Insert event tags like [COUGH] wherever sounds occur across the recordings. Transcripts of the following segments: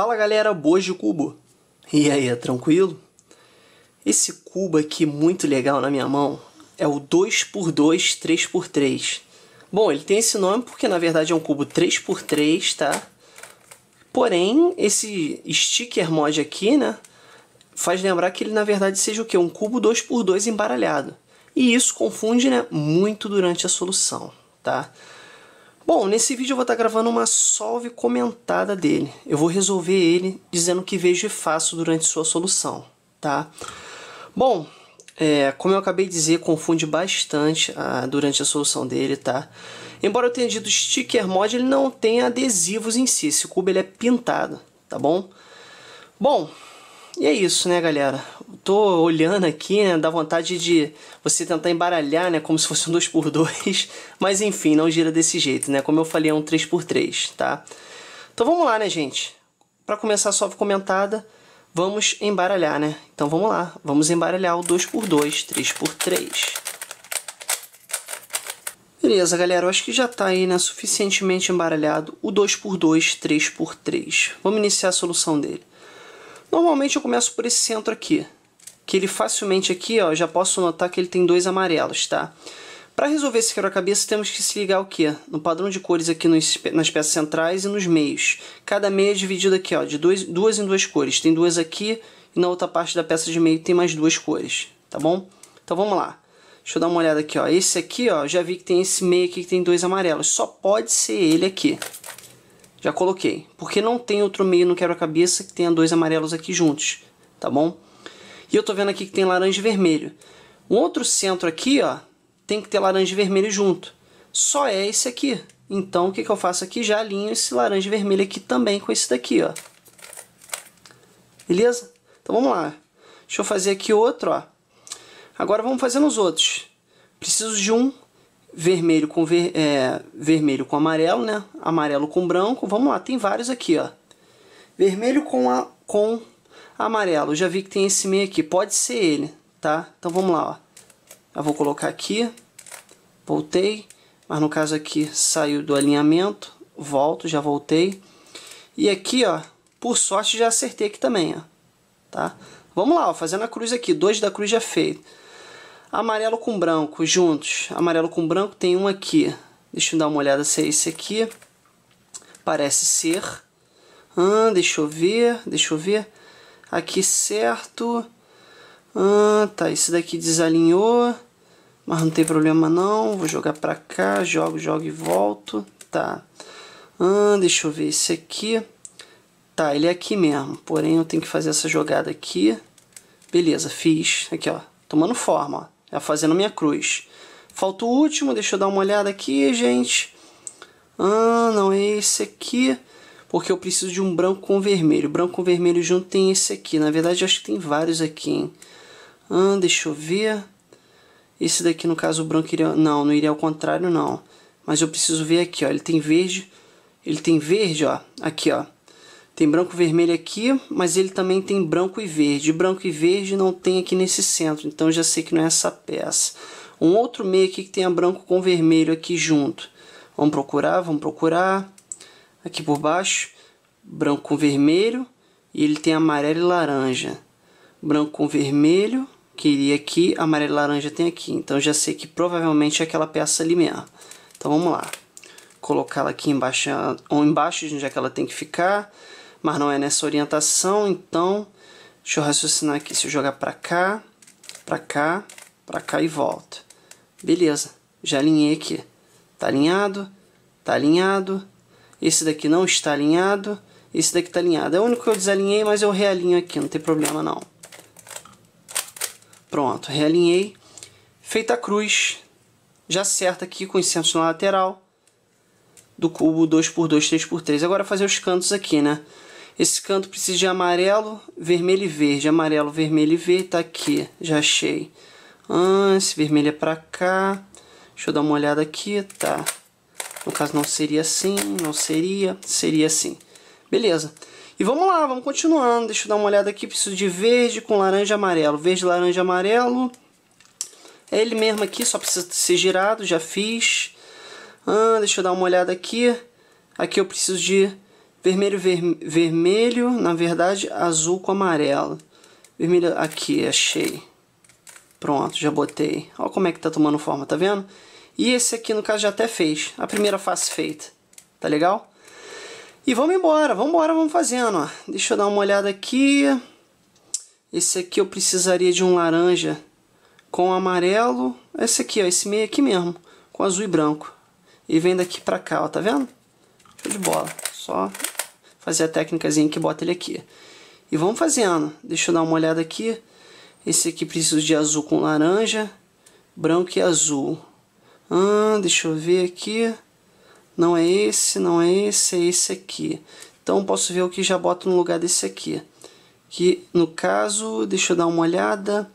Fala galera, boas de cubo! E aí, é tranquilo? Esse cubo aqui muito legal na minha mão é o 2x2 3x3. Bom, ele tem esse nome porque na verdade é um cubo 3x3, tá? Porém, esse sticker mod aqui, né, faz lembrar que ele na verdade seja o quê? Um cubo 2x2 embaralhado. E isso confunde né, muito durante a solução, tá? Bom, nesse vídeo eu vou estar tá gravando uma solve comentada dele. Eu vou resolver ele dizendo que vejo e faço durante sua solução, tá? Bom, é, como eu acabei de dizer, confunde bastante a, ah, durante a solução dele, tá? Embora eu tenha dito sticker mod, ele não tem adesivos em si. Esse cubo ele é pintado, tá bom? Bom, e é isso, né, galera? tô olhando aqui, né? Dá vontade de você tentar embaralhar, né? Como se fosse um 2x2. [LAUGHS] Mas enfim, não gira desse jeito, né? Como eu falei, é um 3x3, tá? Então vamos lá, né, gente? Para começar a sova comentada, vamos embaralhar, né? Então vamos lá, vamos embaralhar o 2x2, 3x3. Beleza, galera, eu acho que já tá aí, né, suficientemente embaralhado o 2x2, 3x3. Vamos iniciar a solução dele. Normalmente eu começo por esse centro aqui, que ele facilmente aqui, ó, já posso notar que ele tem dois amarelos, tá? Para resolver esse quebra-cabeça, temos que se ligar o quê? No padrão de cores aqui nos, nas peças centrais e nos meios. Cada meia é dividido aqui, ó, de dois, duas em duas cores. Tem duas aqui e na outra parte da peça de meio tem mais duas cores, tá bom? Então vamos lá. Deixa eu dar uma olhada aqui, ó. Esse aqui, ó, já vi que tem esse meio aqui que tem dois amarelos. Só pode ser ele aqui. Já coloquei. Porque não tem outro meio no quebra-cabeça que tenha dois amarelos aqui juntos, tá bom? E eu tô vendo aqui que tem laranja e vermelho. O outro centro aqui, ó, tem que ter laranja e vermelho junto. Só é esse aqui. Então, o que, que eu faço aqui? Já alinho esse laranja e vermelho aqui também com esse daqui, ó. Beleza? Então, vamos lá. Deixa eu fazer aqui outro, ó. Agora, vamos fazer nos outros. Preciso de um vermelho com, ver, é, vermelho com amarelo, né? Amarelo com branco. Vamos lá, tem vários aqui, ó. Vermelho com, a, com amarelo. Eu já vi que tem esse meio aqui, pode ser ele, tá? Então vamos lá, ó. Eu vou colocar aqui, voltei, mas no caso aqui saiu do alinhamento, volto, já voltei. E aqui, ó, por sorte já acertei aqui também, ó, tá? Vamos lá, ó, fazendo a cruz aqui, dois da cruz já feito. Amarelo com branco juntos, amarelo com branco tem um aqui. Deixa eu dar uma olhada se é esse aqui. Parece ser. Ah, deixa eu ver, deixa eu ver aqui certo. Ah, tá, esse daqui desalinhou, mas não tem problema não. Vou jogar pra cá, jogo, jogo e volto. Tá. Ah, deixa eu ver esse aqui. Tá, ele é aqui mesmo, porém eu tenho que fazer essa jogada aqui. Beleza, fiz. Aqui, ó, tomando forma, ó. Já é fazendo minha cruz. Falta o último, deixa eu dar uma olhada aqui, gente. Ah, não, é esse aqui porque eu preciso de um branco com vermelho. Branco com vermelho junto tem esse aqui. Na verdade, acho que tem vários aqui, hein? Ah, deixa eu ver. Esse daqui, no caso, o branco iria... Não, não iria ao contrário, não. Mas eu preciso ver aqui, ó. Ele tem verde. Ele tem verde, ó. Aqui, ó. Tem branco e vermelho aqui, mas ele também tem branco e verde. Branco e verde não tem aqui nesse centro, então já sei que não é essa peça. Um outro meio aqui que tenha branco com vermelho aqui junto. Vamos procurar, vamos procurar. Aqui por baixo, branco com vermelho. E ele tem amarelo e laranja. Branco com vermelho, queria aqui, amarelo e laranja tem aqui. Então já sei que provavelmente é aquela peça ali mesmo. Então vamos lá. Colocá-la aqui embaixo, ah, ou embaixo de onde é que ela tem que ficar. Mas não é nessa orientação, então... Deixa eu raciocinar aqui. Se eu jogar pra cá, pra cá, pra cá e volta. Beleza. Já alinhei aqui. Tá alinhado, tá alinhado, esse daqui não está alinhado. Esse daqui está alinhado. É o único que eu desalinhei, mas eu realinho aqui, não tem problema não. Pronto, realinhei. Feita a cruz, já certa aqui com centros na lateral do cubo 2x2, 3x3. Agora fazer os cantos aqui, né? Esse canto precisa de amarelo, vermelho e verde. Amarelo, vermelho e verde, tá aqui, já achei. Ah, esse vermelho é pra cá. Deixa eu dar uma olhada aqui, tá. No caso, não seria assim, não seria, seria assim. Beleza. E vamos lá, vamos continuando. Deixa eu dar uma olhada aqui. Preciso de verde com laranja amarelo. Verde, laranja, amarelo. É ele mesmo aqui, só precisa ser girado, já fiz. Ah, deixa eu dar uma olhada aqui. Aqui eu preciso de vermelho, ver, vermelho, na verdade, azul com amarelo. Vermelho aqui, achei. Pronto, já botei. Olha como é que tá tomando forma, tá vendo? E esse aqui, no caso, já até fez. A primeira face feita. Tá legal? E vamos embora, vamos embora, vamos fazendo. Ó. Deixa eu dar uma olhada aqui. Esse aqui eu precisaria de um laranja com amarelo. Esse aqui, ó, esse meio aqui mesmo, com azul e branco. E vem daqui pra cá, ó, tá vendo? Show de bola. Só fazer a técnicazinha que bota ele aqui. E vamos fazendo. Deixa eu dar uma olhada aqui. Esse aqui preciso de azul com laranja, branco e azul. Ah, deixa eu ver aqui. Não é esse, não é esse, é esse aqui. Então posso ver o que já boto no lugar desse aqui. Que no caso, deixa eu dar uma olhada.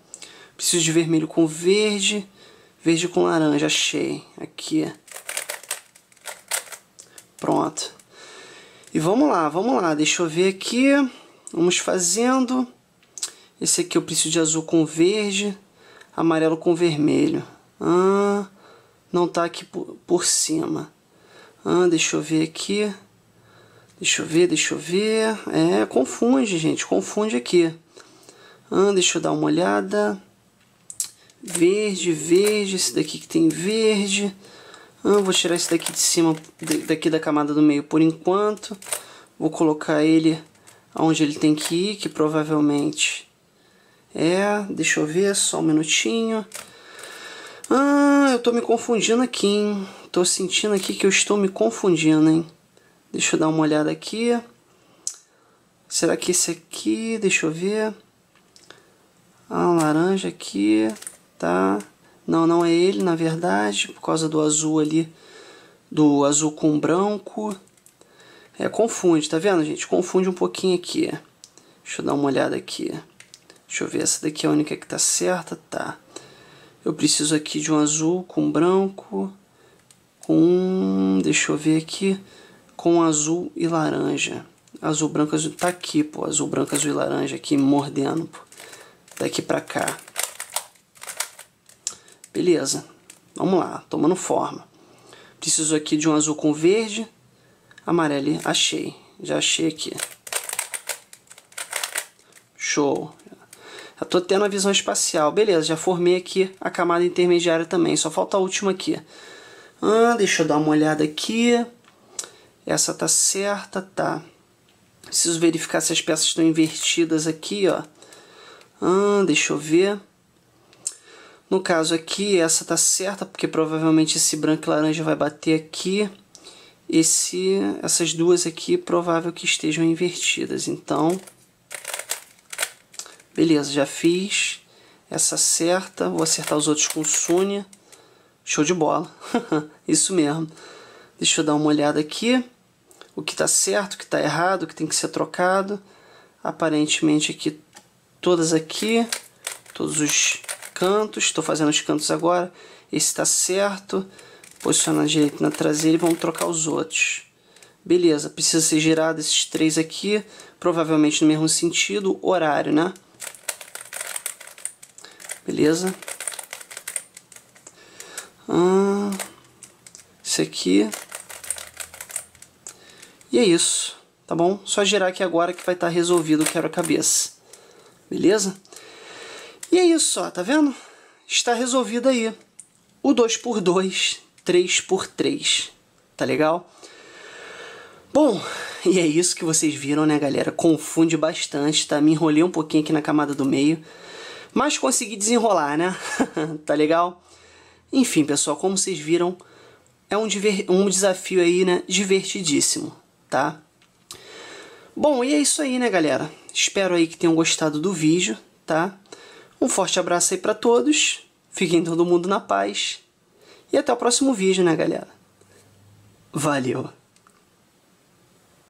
Preciso de vermelho com verde, verde com laranja, achei. Aqui. Pronto. E vamos lá, vamos lá. Deixa eu ver aqui. Vamos fazendo. Esse aqui eu preciso de azul com verde, amarelo com vermelho. Ah, não tá aqui por, por cima. Ah, deixa eu ver aqui. Deixa eu ver, deixa eu ver. É, confunde, gente, confunde aqui. Ah, deixa eu dar uma olhada. Verde, verde, esse daqui que tem verde. Ah, vou tirar esse daqui de cima, daqui da camada do meio por enquanto. Vou colocar ele onde ele tem que ir, que provavelmente é... Deixa eu ver, só um minutinho. Ah, eu tô me confundindo aqui, hein? Tô sentindo aqui que eu estou me confundindo, hein? Deixa eu dar uma olhada aqui. Será que esse aqui... Deixa eu ver. Ah, laranja aqui. Tá. Não, não é ele, na verdade. Por causa do azul ali. Do azul com branco. É, confunde. Tá vendo, gente? Confunde um pouquinho aqui. Deixa eu dar uma olhada aqui. Deixa eu ver. Essa daqui é a única que tá certa. Tá. Eu preciso aqui de um azul com branco, com, deixa eu ver aqui, com azul e laranja. Azul, branco, azul, tá aqui, pô, azul, branco, azul e laranja aqui, mordendo, pô, daqui pra cá. Beleza, vamos lá, tomando forma. Preciso aqui de um azul com verde, amarelo, achei, já achei aqui. Show, Estou tendo a visão espacial. Beleza, já formei aqui a camada intermediária também. Só falta a última aqui. Ah, deixa eu dar uma olhada aqui. Essa tá certa, tá. Preciso verificar se as peças estão invertidas aqui, ó. Ah, deixa eu ver. No caso aqui, essa tá certa, porque provavelmente esse branco e laranja vai bater aqui. Esse, essas duas aqui, provável que estejam invertidas. Então, Beleza, já fiz essa certa. Vou acertar os outros com Sunia. Show de bola. [LAUGHS] Isso mesmo. Deixa eu dar uma olhada aqui. O que está certo, o que está errado, o que tem que ser trocado. Aparentemente aqui, todas aqui. Todos os cantos. Estou fazendo os cantos agora. Esse está certo. Posicionar direito na traseira e vamos trocar os outros. Beleza, precisa ser girado esses três aqui. Provavelmente no mesmo sentido. Horário, né? Beleza. Hum, esse aqui. E é isso, tá bom? Só girar aqui agora que vai estar tá resolvido o quebra-cabeça. Beleza? E é isso, ó, tá vendo? Está resolvido aí. O 2x2, 3x3, tá legal? Bom, e é isso que vocês viram, né, galera? Confunde bastante, tá? Me enrolei um pouquinho aqui na camada do meio. Mas consegui desenrolar, né? [LAUGHS] tá legal? Enfim, pessoal, como vocês viram, é um, um desafio aí, né? Divertidíssimo, tá? Bom, e é isso aí, né, galera? Espero aí que tenham gostado do vídeo, tá? Um forte abraço aí para todos. Fiquem todo mundo na paz. E até o próximo vídeo, né, galera? Valeu!